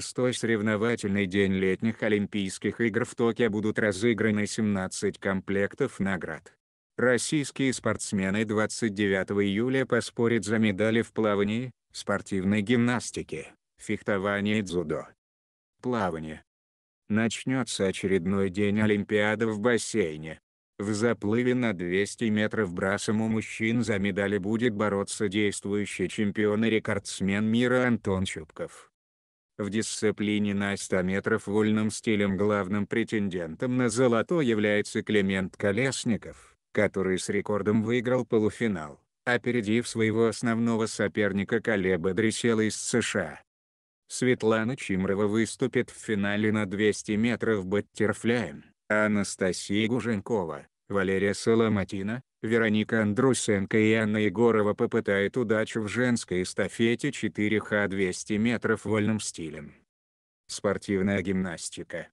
шестой соревновательный день летних Олимпийских игр в Токио будут разыграны 17 комплектов наград. Российские спортсмены 29 июля поспорят за медали в плавании, спортивной гимнастике, фехтовании и дзюдо. Плавание. Начнется очередной день Олимпиады в бассейне. В заплыве на 200 метров брасом у мужчин за медали будет бороться действующий чемпион и рекордсмен мира Антон Чубков. В дисциплине на 100 метров вольным стилем главным претендентом на золото является Климент Колесников, который с рекордом выиграл полуфинал, опередив своего основного соперника Колеба Дресела из США. Светлана Чимрова выступит в финале на 200 метров баттерфляем, а Анастасия Гуженкова, Валерия Соломатина, Вероника Андрусенко и Анна Егорова попытают удачу в женской эстафете 4х200 метров вольным стилем. Спортивная гимнастика.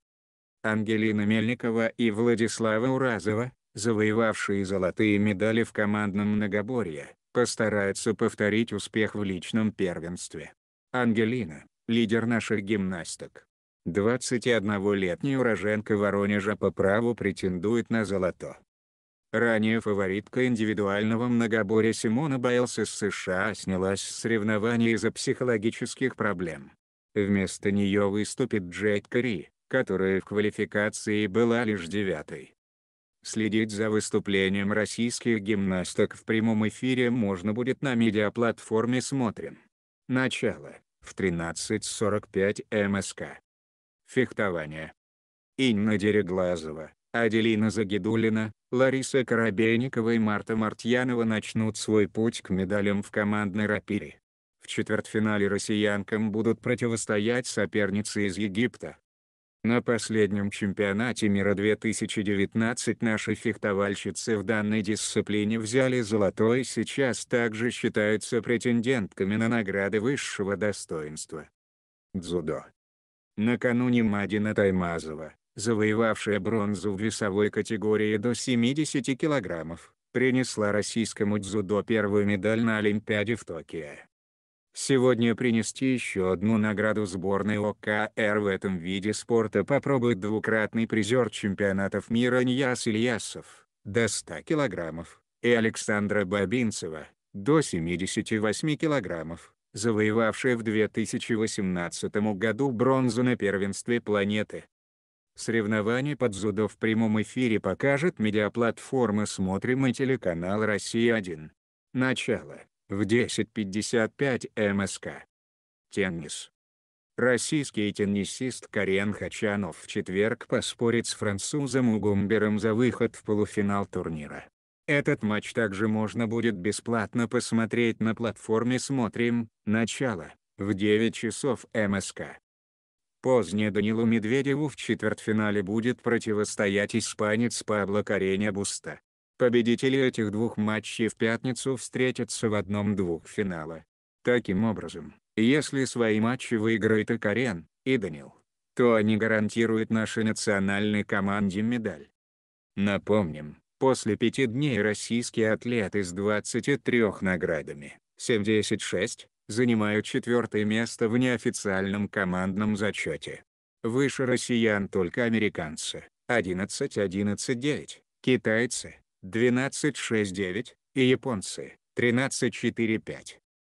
Ангелина Мельникова и Владислава Уразова, завоевавшие золотые медали в командном многоборье, постараются повторить успех в личном первенстве. Ангелина – лидер наших гимнасток. 21-летняя уроженка Воронежа по праву претендует на золото. Ранее фаворитка индивидуального многоборья Симона Байлс из США снялась с соревнований из-за психологических проблем. Вместо нее выступит Джейд Кари, которая в квалификации была лишь девятой. Следить за выступлением российских гимнасток в прямом эфире можно будет на медиаплатформе «Смотрим». Начало – в 13.45 МСК. Эм Фехтование. Инна Дереглазова, Аделина Загидулина, Лариса Коробейникова и Марта Мартьянова начнут свой путь к медалям в командной рапире. В четвертьфинале россиянкам будут противостоять соперницы из Египта. На последнем чемпионате мира 2019 наши фехтовальщицы в данной дисциплине взяли золотой и сейчас также считаются претендентками на награды высшего достоинства. Дзудо. Накануне Мадина Таймазова, завоевавшая бронзу в весовой категории до 70 килограммов, принесла российскому дзюдо первую медаль на Олимпиаде в Токио. Сегодня принести еще одну награду сборной ОКР в этом виде спорта попробует двукратный призер чемпионатов мира Ньяс Ильясов, до 100 килограммов, и Александра Бабинцева, до 78 килограммов, завоевавшая в 2018 году бронзу на первенстве планеты. Соревнование под дзюдо в прямом эфире покажет медиаплатформа «Смотрим» и телеканал «Россия-1». Начало в 10.55 МСК. Теннис. Российский теннисист Карен Хачанов в четверг поспорит с французом Угумбером за выход в полуфинал турнира. Этот матч также можно будет бесплатно посмотреть на платформе «Смотрим», начало, в 9 часов МСК. Позднее Данилу Медведеву в четвертьфинале будет противостоять испанец Пабло Кореня Буста. Победители этих двух матчей в пятницу встретятся в одном-двух финала. Таким образом, если свои матчи выиграет и Карен, и Данил, то они гарантируют нашей национальной команде медаль. Напомним, после пяти дней российские атлеты с 23 наградами, 76, занимают четвертое место в неофициальном командном зачете. Выше россиян только американцы – 11-11-9, китайцы – 12-6-9 и японцы – 13-4-5.